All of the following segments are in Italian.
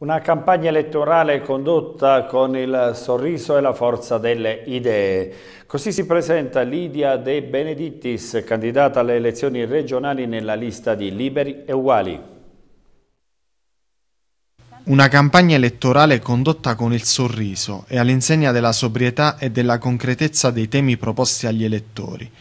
Una campagna elettorale condotta con il sorriso e la forza delle idee. Così si presenta Lidia De Benedittis, candidata alle elezioni regionali nella lista di Liberi e Uguali. Una campagna elettorale condotta con il sorriso e all'insegna della sobrietà e della concretezza dei temi proposti agli elettori.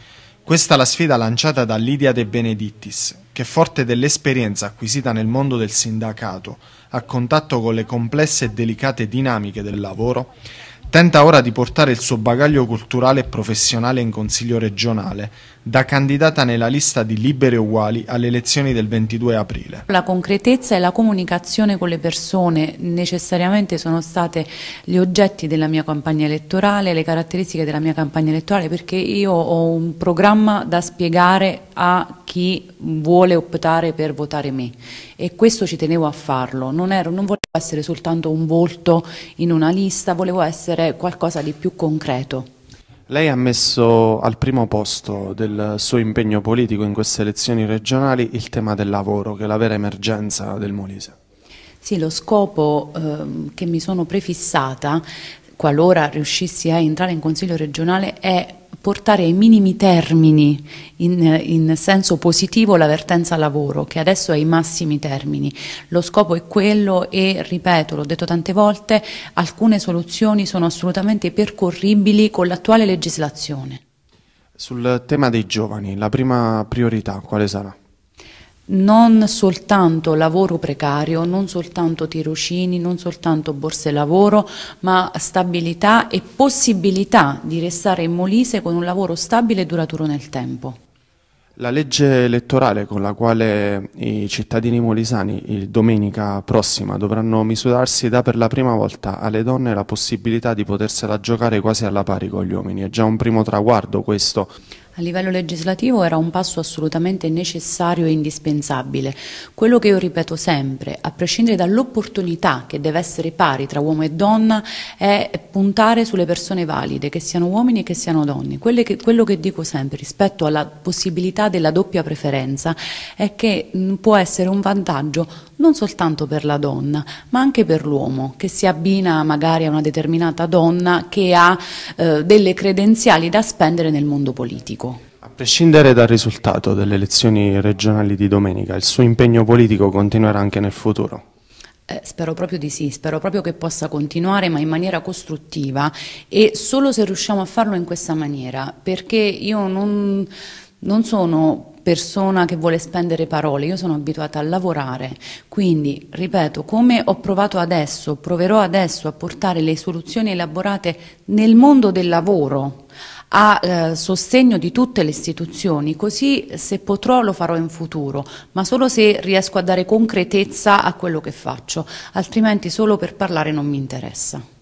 Questa è la sfida lanciata da Lidia De Benedittis, che forte dell'esperienza acquisita nel mondo del sindacato, a contatto con le complesse e delicate dinamiche del lavoro, Tenta ora di portare il suo bagaglio culturale e professionale in Consiglio regionale, da candidata nella lista di Libere Uguali alle elezioni del 22 aprile. La concretezza e la comunicazione con le persone necessariamente sono state gli oggetti della mia campagna elettorale, le caratteristiche della mia campagna elettorale, perché io ho un programma da spiegare a chi vuole optare per votare me e questo ci tenevo a farlo. Non ero, non essere soltanto un volto in una lista, volevo essere qualcosa di più concreto. Lei ha messo al primo posto del suo impegno politico in queste elezioni regionali il tema del lavoro, che è la vera emergenza del Molise. Sì, lo scopo eh, che mi sono prefissata, qualora riuscissi a entrare in Consiglio regionale, è portare ai minimi termini in, in, senso positivo l'avvertenza lavoro, che adesso è ai massimi termini. Lo scopo è quello e, ripeto, l'ho detto tante volte, alcune soluzioni sono assolutamente percorribili con l'attuale legislazione. Sul tema dei giovani, la prima priorità quale sarà? non soltanto lavoro precario, non soltanto tirocini, non soltanto borse lavoro, ma stabilità e possibilità di restare in Molise con un lavoro stabile e duraturo nel tempo. La legge elettorale con la quale i cittadini molisani domenica prossima dovranno misurarsi dà per la prima volta alle donne la possibilità di potersela giocare quasi alla pari con gli uomini. È già un primo traguardo questo. A livello legislativo era un passo assolutamente necessario e indispensabile. Quello che io ripeto sempre, a prescindere dall'opportunità che deve essere pari tra uomo e donna, è puntare sulle persone valide, che siano uomini e che siano donne. Che, quello che dico sempre rispetto alla possibilità della doppia preferenza è che mm, può essere un vantaggio non soltanto per la donna, ma anche per l'uomo, che si abbina magari a una determinata donna che ha eh, delle credenziali da spendere nel mondo politico. A prescindere dal risultato delle elezioni regionali di domenica, il suo impegno politico continuerà anche nel futuro? Eh, spero proprio di sì, spero proprio che possa continuare ma in maniera costruttiva e solo se riusciamo a farlo in questa maniera, perché io non, non sono persona che vuole spendere parole, io sono abituata a lavorare, quindi ripeto, come ho provato adesso, proverò adesso a portare le soluzioni elaborate nel mondo del lavoro a eh, sostegno di tutte le istituzioni, così se potrò lo farò in futuro, ma solo se riesco a dare concretezza a quello che faccio, altrimenti solo per parlare non mi interessa.